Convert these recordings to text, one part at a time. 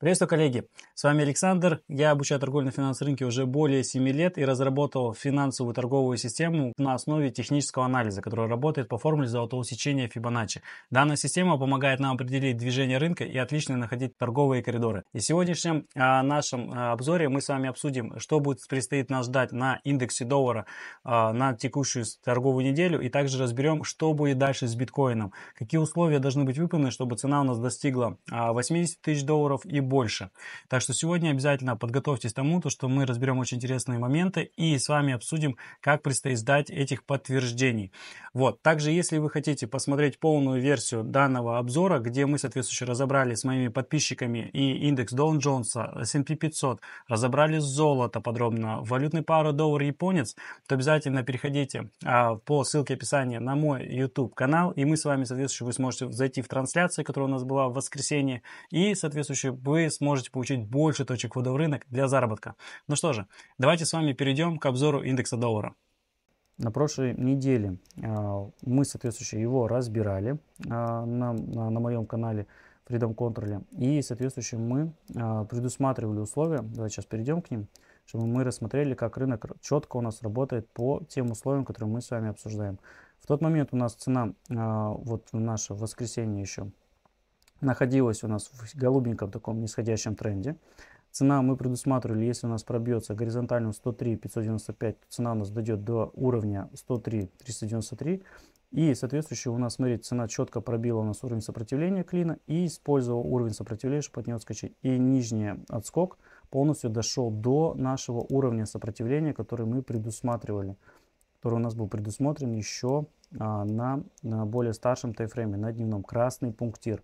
Приветствую, коллеги! С вами Александр. Я обучаю торговлю на финансовом рынке уже более 7 лет и разработал финансовую торговую систему на основе технического анализа, который работает по формуле золотого сечения Фибоначчи. Данная система помогает нам определить движение рынка и отлично находить торговые коридоры. И в сегодняшнем а, нашем а, обзоре мы с вами обсудим, что будет предстоит нас ждать на индексе доллара а, на текущую торговую неделю и также разберем, что будет дальше с биткоином, какие условия должны быть выполнены, чтобы цена у нас достигла 80 а, тысяч долларов и больше. Так что сегодня обязательно подготовьтесь к тому, то, что мы разберем очень интересные моменты и с вами обсудим, как предстоит сдать этих подтверждений. Вот. Также, если вы хотите посмотреть полную версию данного обзора, где мы, соответствующе, разобрали с моими подписчиками и индекс Dow Джонса, S&P 500, разобрали золото подробно, валютный пару доллар-японец, то обязательно переходите а, по ссылке описания на мой YouTube канал, и мы с вами, соответствующе, вы сможете зайти в трансляцию, которая у нас была в воскресенье, и, соответствующе, вы вы сможете получить больше точек входа в рынок для заработка. Ну что же, давайте с вами перейдем к обзору индекса доллара. На прошлой неделе а, мы, соответствующе, его разбирали а, на, на, на моем канале Freedom Control. И, соответствующе, мы а, предусматривали условия, давайте сейчас перейдем к ним, чтобы мы рассмотрели, как рынок четко у нас работает по тем условиям, которые мы с вами обсуждаем. В тот момент у нас цена, вот в наше воскресенье еще, находилась у нас в голубеньком таком нисходящем тренде. Цена мы предусматривали, если у нас пробьется горизонтальным 103 595, цена у нас дойдет до уровня 103 393. И соответствующий у нас, смотрите, цена четко пробила у нас уровень сопротивления клина и использовал уровень сопротивления, чтобы от него отскочить. И нижний отскок полностью дошел до нашего уровня сопротивления, который мы предусматривали, который у нас был предусмотрен еще а, на, на более старшем тайфрейме, на дневном. Красный пунктир.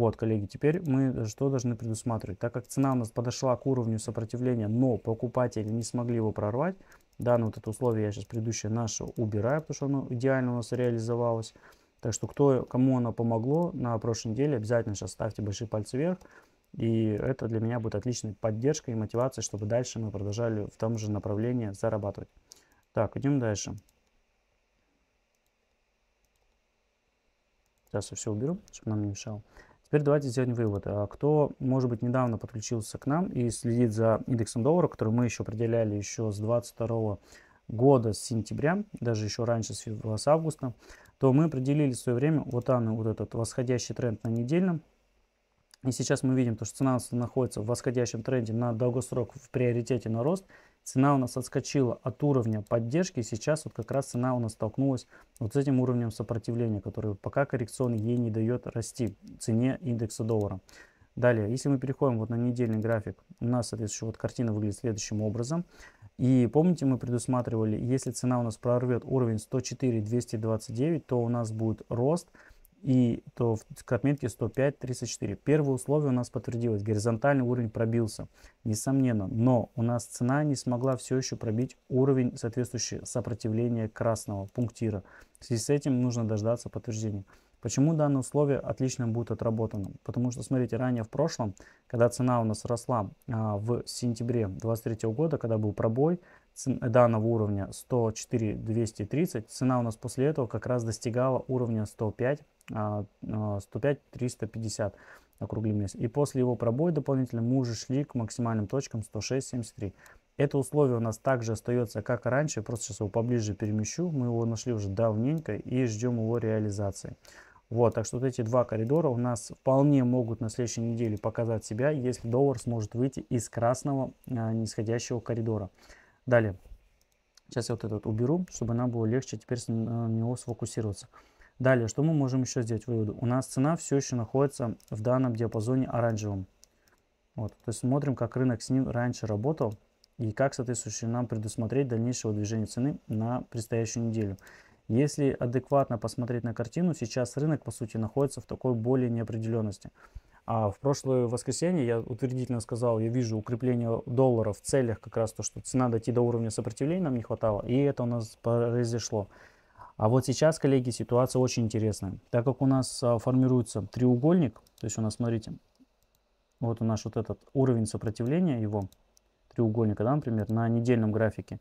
Вот, коллеги, теперь мы что должны предусматривать? Так как цена у нас подошла к уровню сопротивления, но покупатели не смогли его прорвать, данное ну, вот это условие я сейчас предыдущее наше убираю, потому что оно идеально у нас реализовалось. Так что кто, кому оно помогло на прошлой неделе, обязательно сейчас ставьте большие пальцы вверх. И это для меня будет отличной поддержкой и мотивацией, чтобы дальше мы продолжали в том же направлении зарабатывать. Так, идем дальше. Сейчас я все уберу, чтобы нам не мешало. Теперь давайте сделаем вывод. А кто, может быть, недавно подключился к нам и следит за индексом доллара, который мы еще определяли еще с 22 года, с сентября, даже еще раньше, с февраля-с августа, то мы определили в свое время вот данный вот этот восходящий тренд на недельном. И сейчас мы видим, то, что цена находится в восходящем тренде на долгосрок в приоритете на рост – Цена у нас отскочила от уровня поддержки. Сейчас вот как раз цена у нас столкнулась вот с этим уровнем сопротивления, который пока коррекционный ей не дает расти цене индекса доллара. Далее, если мы переходим вот на недельный график, у нас, соответственно, вот картина выглядит следующим образом. И помните, мы предусматривали, если цена у нас прорвет уровень 104-229, то у нас будет рост – и то в отметке 105.34. Первое условие у нас подтвердилось, горизонтальный уровень пробился, несомненно, но у нас цена не смогла все еще пробить уровень соответствующего сопротивления красного пунктира. В связи с этим нужно дождаться подтверждения. Почему данное условие отлично будет отработано? Потому что, смотрите, ранее в прошлом, когда цена у нас росла а, в сентябре 2023 года, когда был пробой, данного уровня 104 230 цена у нас после этого как раз достигала уровня 105 105 350 округлим И после его пробоя дополнительно мы уже шли к максимальным точкам 106.73. Это условие у нас также остается как и раньше, просто сейчас его поближе перемещу. Мы его нашли уже давненько и ждем его реализации. Вот, так что вот эти два коридора у нас вполне могут на следующей неделе показать себя, если доллар сможет выйти из красного э, нисходящего коридора. Далее. Сейчас я вот этот уберу, чтобы нам было легче теперь э, на него сфокусироваться. Далее, что мы можем еще сделать Выводу, У нас цена все еще находится в данном диапазоне оранжевом. Вот, то есть смотрим, как рынок с ним раньше работал и как, соответственно, нам предусмотреть дальнейшего движения цены на предстоящую неделю. Если адекватно посмотреть на картину, сейчас рынок, по сути, находится в такой более неопределенности. А в прошлое воскресенье я утвердительно сказал, я вижу укрепление доллара в целях как раз то, что цена дойти до уровня сопротивления нам не хватало, и это у нас произошло. А вот сейчас, коллеги, ситуация очень интересная. Так как у нас а, формируется треугольник, то есть у нас, смотрите, вот у нас вот этот уровень сопротивления его треугольника, да, например, на недельном графике.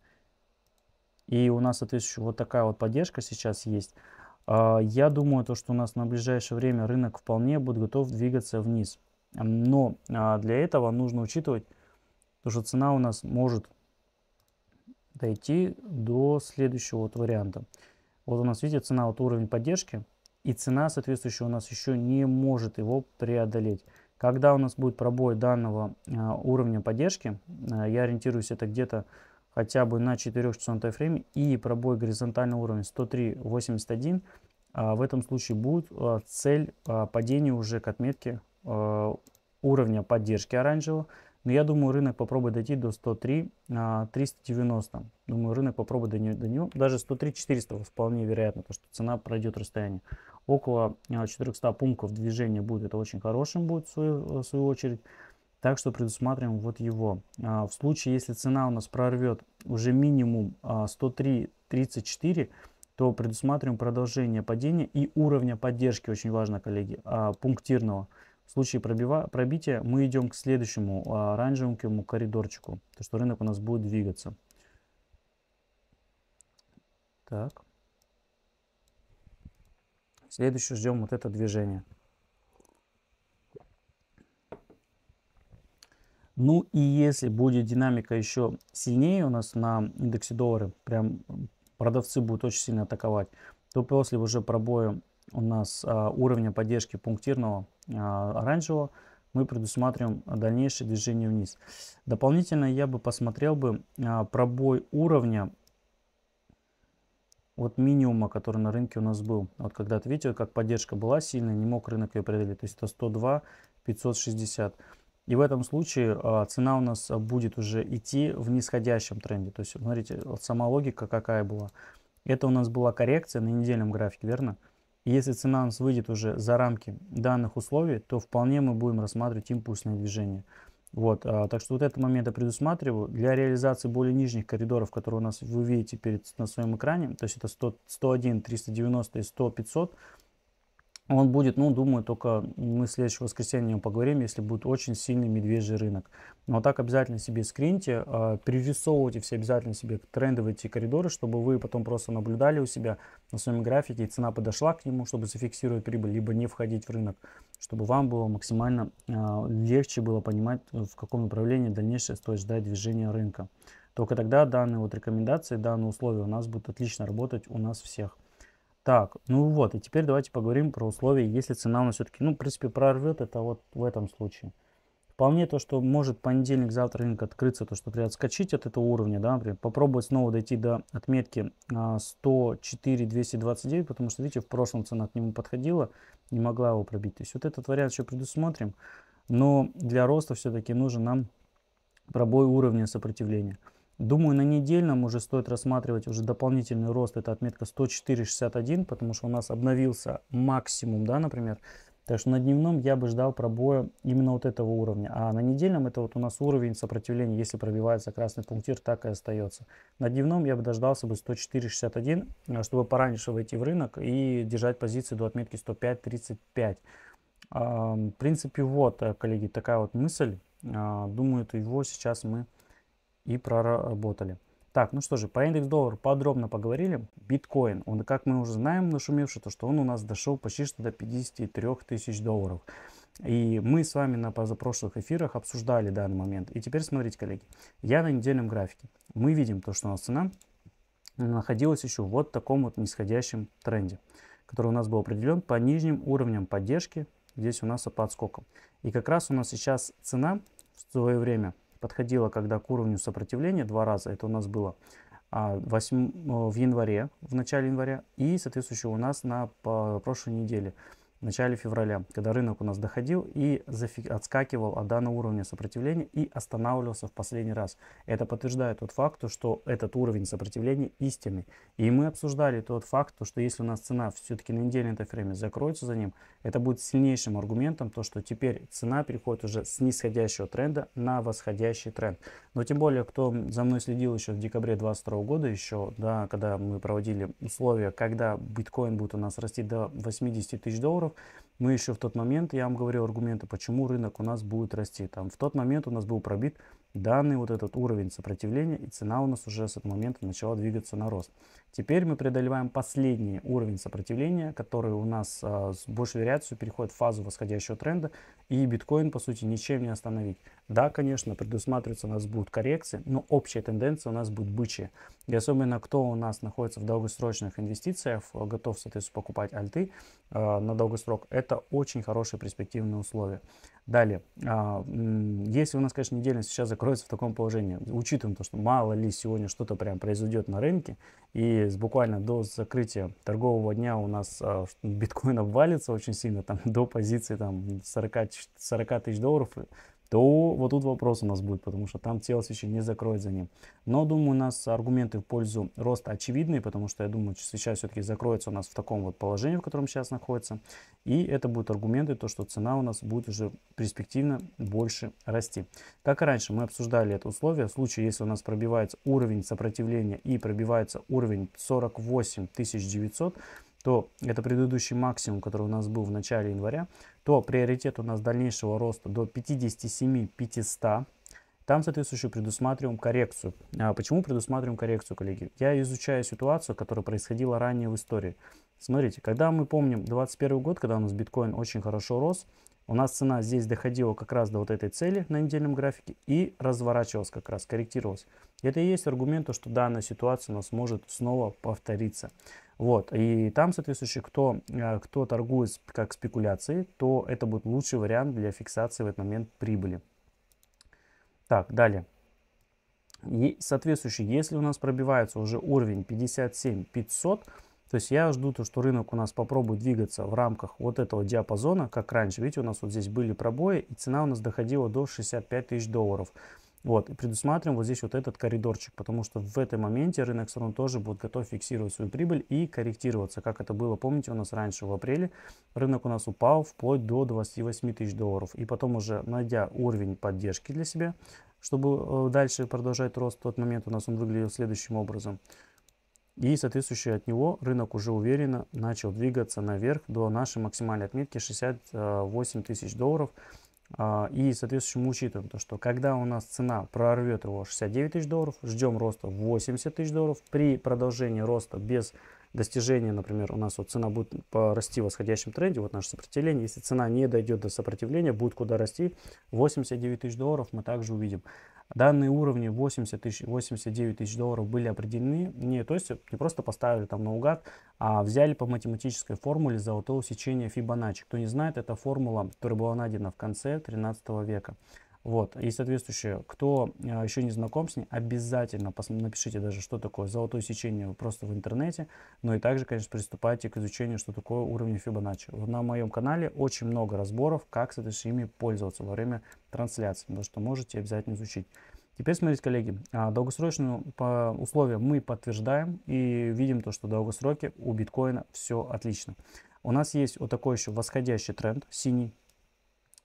И у нас, соответственно, вот такая вот поддержка сейчас есть. А, я думаю, то, что у нас на ближайшее время рынок вполне будет готов двигаться вниз. Но а, для этого нужно учитывать, то, что цена у нас может дойти до следующего вот варианта. Вот у нас, видите, цена вот уровень поддержки, и цена соответствующая у нас еще не может его преодолеть. Когда у нас будет пробой данного а, уровня поддержки, я ориентируюсь это где-то хотя бы на 4 часовом таймфрейме и пробой горизонтального уровня 103.81, а в этом случае будет а, цель а, падения уже к отметке а, уровня поддержки оранжевого. Но я думаю, рынок попробует дойти до 103 390. А, думаю, рынок попробует до, до него. Даже 103 400 вполне вероятно, то что цена пройдет расстояние. Около 400 а, пунктов движения будет. Это очень хорошим будет в свою, в свою очередь. Так что предусматриваем вот его. А, в случае, если цена у нас прорвет уже минимум 103.34, а, то предусматриваем продолжение падения и уровня поддержки, очень важно, коллеги, а, пунктирного. В случае пробива, пробития мы идем к следующему оранжевому коридорчику, то что рынок у нас будет двигаться. Так. Следующее ждем вот это движение. Ну и если будет динамика еще сильнее у нас на индексе доллара, прям продавцы будут очень сильно атаковать, то после уже пробоя у нас а, уровня поддержки пунктирного а, оранжевого мы предусматриваем дальнейшее движение вниз. Дополнительно я бы посмотрел бы а, пробой уровня от минимума, который на рынке у нас был. Вот когда-то, видите, как поддержка была сильная, не мог рынок ее преодолеть. То есть это 102 560. И в этом случае а, цена у нас а, будет уже идти в нисходящем тренде. То есть, смотрите, сама логика какая была. Это у нас была коррекция на недельном графике, верно? И если цена у нас выйдет уже за рамки данных условий, то вполне мы будем рассматривать импульсное движение. Вот, а, так что вот этот момент я предусматриваю. Для реализации более нижних коридоров, которые у нас вы видите перед, на своем экране, то есть это 100, 101, 390 и 100, 500, он будет, ну, думаю, только мы в следующее воскресенье поговорим, если будет очень сильный медвежий рынок. Но так обязательно себе скриньте, э, перерисовывайте все обязательно себе трендовые эти коридоры, чтобы вы потом просто наблюдали у себя на своем графике, и цена подошла к нему, чтобы зафиксировать прибыль, либо не входить в рынок, чтобы вам было максимально а, легче было понимать, в каком направлении дальнейшее стоит ждать движения рынка. Только тогда данные вот рекомендации, данные условия у нас будут отлично работать у нас всех. Так, ну вот, и теперь давайте поговорим про условия, если цена у нас все-таки, ну, в принципе, прорвет это вот в этом случае. Вполне то, что может понедельник, завтра рынок открыться, то, что придется отскочить от этого уровня, да, например, попробовать снова дойти до отметки 104 а, 229, потому что, видите, в прошлом цена к нему подходила, не могла его пробить. То есть вот этот вариант еще предусмотрим, но для роста все-таки нужен нам пробой уровня сопротивления. Думаю, на недельном уже стоит рассматривать уже дополнительный рост. Это отметка 104.61, потому что у нас обновился максимум, да, например. Так что на дневном я бы ждал пробоя именно вот этого уровня. А на недельном это вот у нас уровень сопротивления, если пробивается красный пунктир, так и остается. На дневном я бы дождался бы 104.61, э, чтобы пораньше войти в рынок и держать позиции до отметки 105.35. В принципе, вот, э, коллеги, такая вот мысль. А, думаю, это его сейчас мы и проработали. Так, ну что же, по индекс доллар подробно поговорили. Биткоин, он, как мы уже знаем, нашумевший, то что он у нас дошел почти что до 53 тысяч долларов. И мы с вами на позапрошлых эфирах обсуждали данный момент. И теперь смотрите, коллеги, я на недельном графике. Мы видим то, что у нас цена находилась еще вот в таком вот нисходящем тренде, который у нас был определен по нижним уровням поддержки. Здесь у нас под И как раз у нас сейчас цена в свое время подходила когда к уровню сопротивления два раза, это у нас было 8, а, э, в январе, в начале января, и, соответствующего у нас на э, прошлой неделе в начале февраля, когда рынок у нас доходил и отскакивал от данного уровня сопротивления и останавливался в последний раз. Это подтверждает тот факт, что этот уровень сопротивления истинный. И мы обсуждали тот факт, что если у нас цена все-таки на недельном время закроется за ним, это будет сильнейшим аргументом, то что теперь цена переходит уже с нисходящего тренда на восходящий тренд. Но тем более, кто за мной следил еще в декабре 2022 года, еще, да, когда мы проводили условия, когда биткоин будет у нас расти до 80 тысяч долларов, долларов, мы еще в тот момент, я вам говорил аргументы, почему рынок у нас будет расти. Там в тот момент у нас был пробит данный вот этот уровень сопротивления, и цена у нас уже с этого момента начала двигаться на рост. Теперь мы преодолеваем последний уровень сопротивления, который у нас а, с большей вариацией переходит в фазу восходящего тренда, и биткоин, по сути, ничем не остановить. Да, конечно, предусматриваются у нас будут коррекции, но общая тенденция у нас будет бычья. И особенно кто у нас находится в долгосрочных инвестициях, э, готов, соответственно, покупать альты э, на долгосрок, это очень хорошие перспективные условия. Далее, а, если у нас, конечно, неделя сейчас закроется в таком положении, учитывая то, что мало ли сегодня что-то прям произойдет на рынке, и с буквально до закрытия торгового дня у нас а, биткоин обвалится очень сильно, там до позиции там, 40, 40 тысяч долларов, то вот тут вопрос у нас будет, потому что там Телос еще не закроет за ним. Но, думаю, у нас аргументы в пользу роста очевидные, потому что я думаю, сейчас все-таки закроется у нас в таком вот положении, в котором сейчас находится. И это будут аргументы, то, что цена у нас будет уже перспективно больше расти. Как и раньше, мы обсуждали это условие. В случае, если у нас пробивается уровень сопротивления и пробивается уровень 48 900, то это предыдущий максимум, который у нас был в начале января, то приоритет у нас дальнейшего роста до 57 500. Там, соответствующе, предусматриваем коррекцию. А почему предусматриваем коррекцию, коллеги? Я изучаю ситуацию, которая происходила ранее в истории. Смотрите, когда мы помним 2021 год, когда у нас биткоин очень хорошо рос, у нас цена здесь доходила как раз до вот этой цели на недельном графике и разворачивалась как раз, корректировалась. Это и есть аргумент, что данная ситуация у нас может снова повториться. Вот. И там, соответствующий, кто, э, кто торгует как спекуляцией, то это будет лучший вариант для фиксации в этот момент прибыли. Так, далее. И, соответственно, если у нас пробивается уже уровень 57 500, то есть я жду то, что рынок у нас попробует двигаться в рамках вот этого диапазона, как раньше. Видите, у нас вот здесь были пробои, и цена у нас доходила до 65 тысяч долларов. Вот, и предусматриваем вот здесь вот этот коридорчик, потому что в этом моменте рынок все равно тоже будет готов фиксировать свою прибыль и корректироваться, как это было, помните, у нас раньше в апреле рынок у нас упал вплоть до 28 тысяч долларов, и потом уже найдя уровень поддержки для себя, чтобы э, дальше продолжать рост, в тот момент у нас он выглядел следующим образом. И, соответствующий от него, рынок уже уверенно начал двигаться наверх до нашей максимальной отметки 68 э, тысяч долларов – а, и, соответственно, мы учитываем то, что когда у нас цена прорвет его 69 тысяч долларов, ждем роста 80 тысяч долларов. При продолжении роста без достижения, например, у нас вот цена будет расти в восходящем тренде, вот наше сопротивление. Если цена не дойдет до сопротивления, будет куда расти, 89 тысяч долларов мы также увидим. Данные уровни 80 тысяч, 89 тысяч долларов были определены. Не, то есть э, не просто поставили там наугад, а взяли по математической формуле золотого сечения Фибоначчи. Кто не знает, это формула, которая была найдена в конце 13 века. Вот, и соответствующее, кто э, еще не знаком с ней, обязательно напишите даже, что такое золотое сечение просто в интернете, но ну и также, конечно, приступайте к изучению, что такое уровень Fibonacci. На моем канале очень много разборов, как с этой ими пользоваться во время трансляции, потому что можете обязательно изучить. Теперь смотрите, коллеги, а, долгосрочные условия мы подтверждаем и видим то, что в долгосроке у биткоина все отлично. У нас есть вот такой еще восходящий тренд, синий,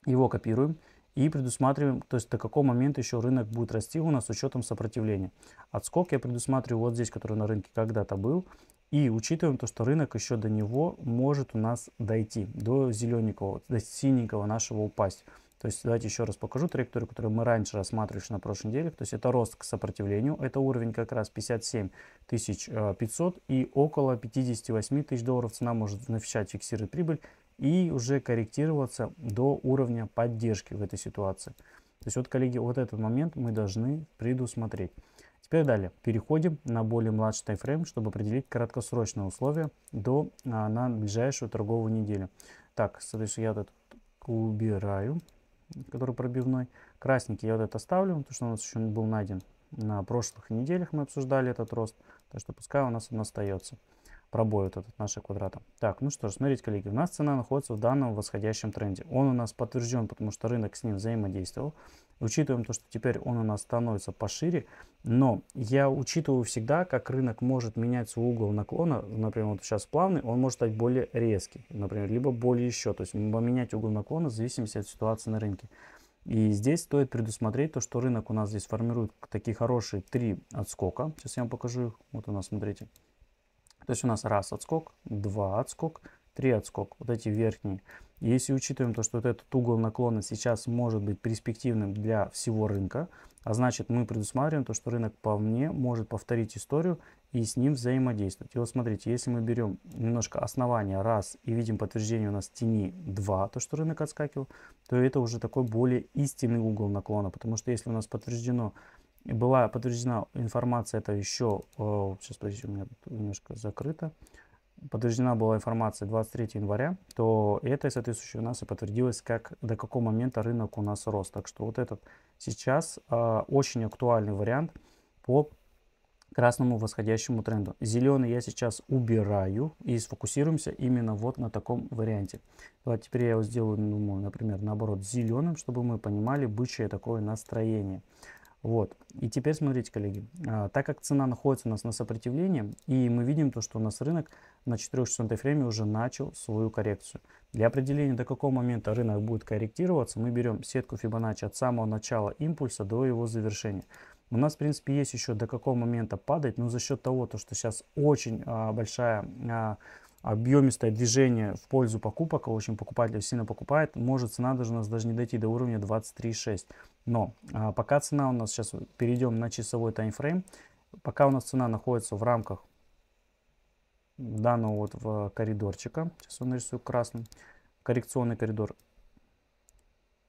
его копируем. И предусматриваем, то есть до какого момента еще рынок будет расти у нас с учетом сопротивления. Отскок я предусматриваю вот здесь, который на рынке когда-то был. И учитываем то, что рынок еще до него может у нас дойти, до зелененького, до синенького нашего упасть. То есть давайте еще раз покажу траекторию, которую мы раньше рассматривали на прошлой неделе. То есть это рост к сопротивлению, это уровень как раз 57 500 э, и около 58 тысяч долларов цена может начать фиксировать прибыль и уже корректироваться до уровня поддержки в этой ситуации. То есть вот, коллеги, вот этот момент мы должны предусмотреть. Теперь далее. Переходим на более младший таймфрейм, чтобы определить краткосрочные условия до, а, на ближайшую торговую неделю. Так, соответственно, я этот убираю, который пробивной. Красненький я вот это оставлю, потому что у нас еще был найден. На прошлых неделях мы обсуждали этот рост, так что пускай у нас он остается пробой вот этот нашего квадрата. Так, ну что ж, смотрите, коллеги, у нас цена находится в данном восходящем тренде. Он у нас подтвержден, потому что рынок с ним взаимодействовал. Учитываем то, что теперь он у нас становится пошире, но я учитываю всегда, как рынок может менять свой угол наклона, например, вот сейчас плавный, он может стать более резкий, например, либо более еще, то есть поменять угол наклона в зависимости от ситуации на рынке. И здесь стоит предусмотреть то, что рынок у нас здесь формирует такие хорошие три отскока. Сейчас я вам покажу их. Вот у нас, смотрите, то есть у нас раз отскок, два отскок, три отскок, вот эти верхние. Если учитываем то, что вот этот угол наклона сейчас может быть перспективным для всего рынка, а значит мы предусматриваем то, что рынок по мне может повторить историю и с ним взаимодействовать. И вот смотрите, если мы берем немножко основание раз и видим подтверждение у нас тени 2, то что рынок отскакивал, то это уже такой более истинный угол наклона, потому что если у нас подтверждено была подтверждена информация, это еще, э, сейчас, подождите, у меня тут немножко закрыто, подтверждена была информация 23 января, то это, соответствующее у нас и подтвердилось, как, до какого момента рынок у нас рос. Так что вот этот сейчас а, очень актуальный вариант по красному восходящему тренду. Зеленый я сейчас убираю и сфокусируемся именно вот на таком варианте. Давайте теперь я его сделаю, ну, например, наоборот, зеленым, чтобы мы понимали бычье такое настроение. Вот. И теперь смотрите, коллеги, а, так как цена находится у нас на сопротивлении, и мы видим то, что у нас рынок на 4-часовом тайфрейме уже начал свою коррекцию. Для определения, до какого момента рынок будет корректироваться, мы берем сетку Fibonacci от самого начала импульса до его завершения. У нас, в принципе, есть еще до какого момента падать, но за счет того, то, что сейчас очень а, большая а, объемистое движение в пользу покупок, очень покупатель сильно покупает, может цена должна даже не дойти до уровня 23,6. Но а, пока цена у нас, сейчас перейдем на часовой таймфрейм, пока у нас цена находится в рамках данного вот коридорчика, сейчас я нарисую красным, коррекционный коридор,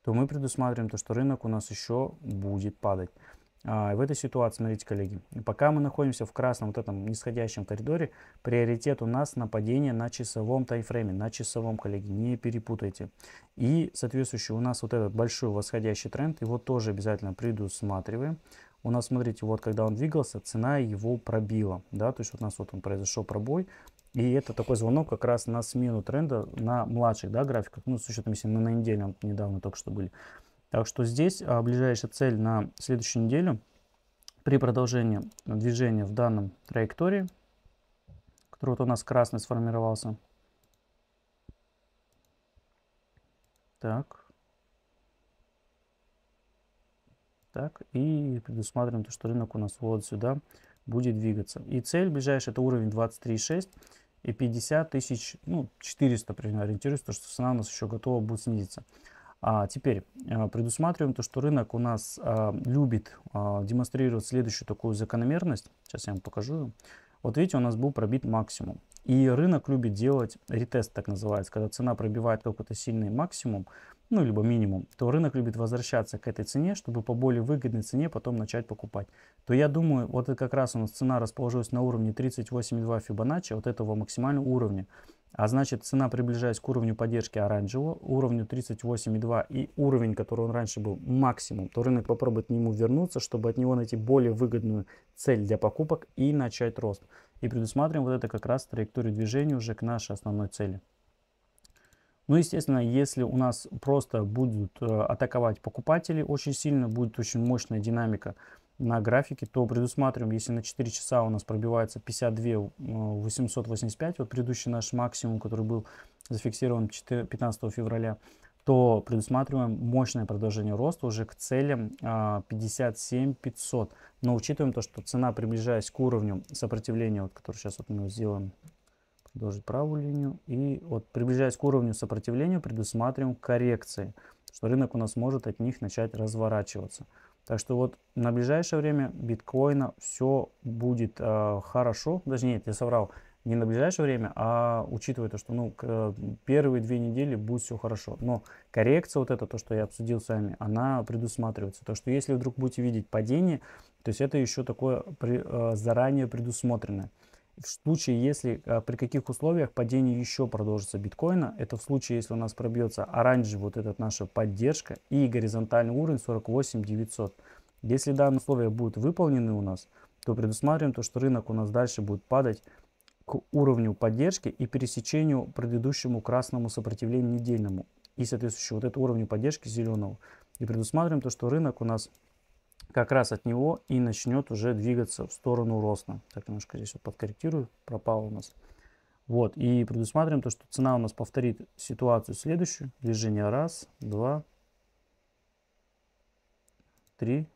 то мы предусматриваем то, что рынок у нас еще будет падать. А, в этой ситуации, смотрите, коллеги, пока мы находимся в красном вот этом нисходящем коридоре, приоритет у нас нападение на часовом таймфрейме, на часовом, коллеги, не перепутайте. И, соответствующий у нас вот этот большой восходящий тренд, его тоже обязательно предусматриваем. У нас, смотрите, вот когда он двигался, цена его пробила, да, то есть вот у нас вот он произошел пробой, и это такой звонок как раз на смену тренда на младших да, графиках, ну, с учетом, если мы на недельном недавно только что были. Так что здесь а, ближайшая цель на следующую неделю при продолжении движения в данном траектории, который вот у нас красный сформировался. Так. Так, и предусматриваем то, что рынок у нас вот сюда будет двигаться. И цель ближайшая это уровень 23,6 и 50 тысяч, ну, 400 примерно ориентируюсь, потому что цена у нас еще готова будет снизиться. А теперь э, предусматриваем то, что рынок у нас э, любит э, демонстрировать следующую такую закономерность. Сейчас я вам покажу. Вот видите, у нас был пробит максимум. И рынок любит делать ретест, так называется, когда цена пробивает какой-то сильный максимум, ну, либо минимум, то рынок любит возвращаться к этой цене, чтобы по более выгодной цене потом начать покупать. То я думаю, вот это как раз у нас цена расположилась на уровне 38,2 Fibonacci, вот этого максимального уровня. А значит, цена, приближаясь к уровню поддержки оранжевого, уровню 38,2 и уровень, который он раньше был максимум, то рынок попробует к нему вернуться, чтобы от него найти более выгодную цель для покупок и начать рост. И предусматриваем вот это как раз траекторию движения уже к нашей основной цели. Ну, естественно, если у нас просто будут э, атаковать покупатели очень сильно, будет очень мощная динамика, на графике, то предусматриваем, если на 4 часа у нас пробивается 52 885, э, вот предыдущий наш максимум, который был зафиксирован 15 февраля, то предусматриваем мощное продолжение роста уже к целям 57 а, 500. Но учитываем то, что цена, приближаясь к уровню сопротивления, вот, который сейчас вот мы сделаем, продолжить правую линию, и вот приближаясь к уровню сопротивления, предусматриваем коррекции, что рынок у нас может от них начать разворачиваться. Так что вот на ближайшее время биткоина все будет э, хорошо. Даже нет, я соврал. Не на ближайшее время, а учитывая то, что ну, к, первые две недели будет все хорошо. Но коррекция вот это то, что я обсудил с вами, она предусматривается. То, что если вдруг будете видеть падение, то есть это еще такое при, э, заранее предусмотренное. В случае, если а, при каких условиях падение еще продолжится биткоина, это в случае, если у нас пробьется оранжевый вот этот наша поддержка и горизонтальный уровень 48 900. Если данные условия будут выполнены у нас, то предусматриваем то, что рынок у нас дальше будет падать к уровню поддержки и пересечению предыдущему красному сопротивлению недельному и соответствующему вот этому уровню поддержки зеленого. И предусматриваем то, что рынок у нас как раз от него и начнет уже двигаться в сторону роста. Так, немножко здесь вот подкорректирую, Пропал у нас. Вот, и предусматриваем то, что цена у нас повторит ситуацию следующую. Движение раз, два, три,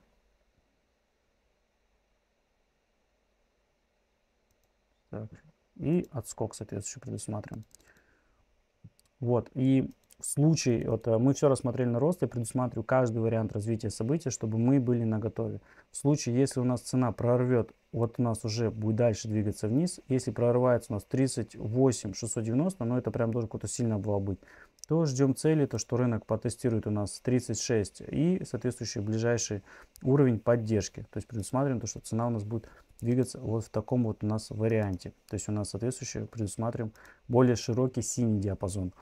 так, и отскок, соответственно, предусматриваем. Вот, и в случае, вот э, мы все рассмотрели на рост, я предусматриваю каждый вариант развития события, чтобы мы были на готове. В случае, если у нас цена прорвет, вот у нас уже будет дальше двигаться вниз, если прорывается у нас 38 690, но это прям должен какой-то сильно обвал быть, то ждем цели, то что рынок потестирует у нас 36 и соответствующий ближайший уровень поддержки. То есть предусматриваем то, что цена у нас будет двигаться вот в таком вот у нас варианте. То есть у нас соответствующий предусматриваем более широкий синий диапазон.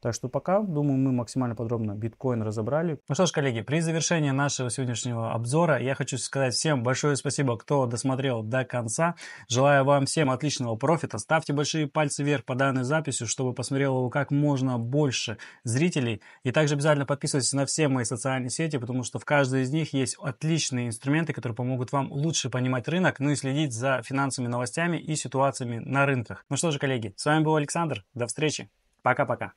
Так что пока, думаю, мы максимально подробно биткоин разобрали. Ну что ж, коллеги, при завершении нашего сегодняшнего обзора я хочу сказать всем большое спасибо, кто досмотрел до конца. Желаю вам всем отличного профита. Ставьте большие пальцы вверх по данной записи, чтобы посмотрело его как можно больше зрителей. И также обязательно подписывайтесь на все мои социальные сети, потому что в каждой из них есть отличные инструменты, которые помогут вам лучше понимать рынок, ну и следить за финансовыми новостями и ситуациями на рынках. Ну что же, коллеги, с вами был Александр. До встречи. Пока-пока.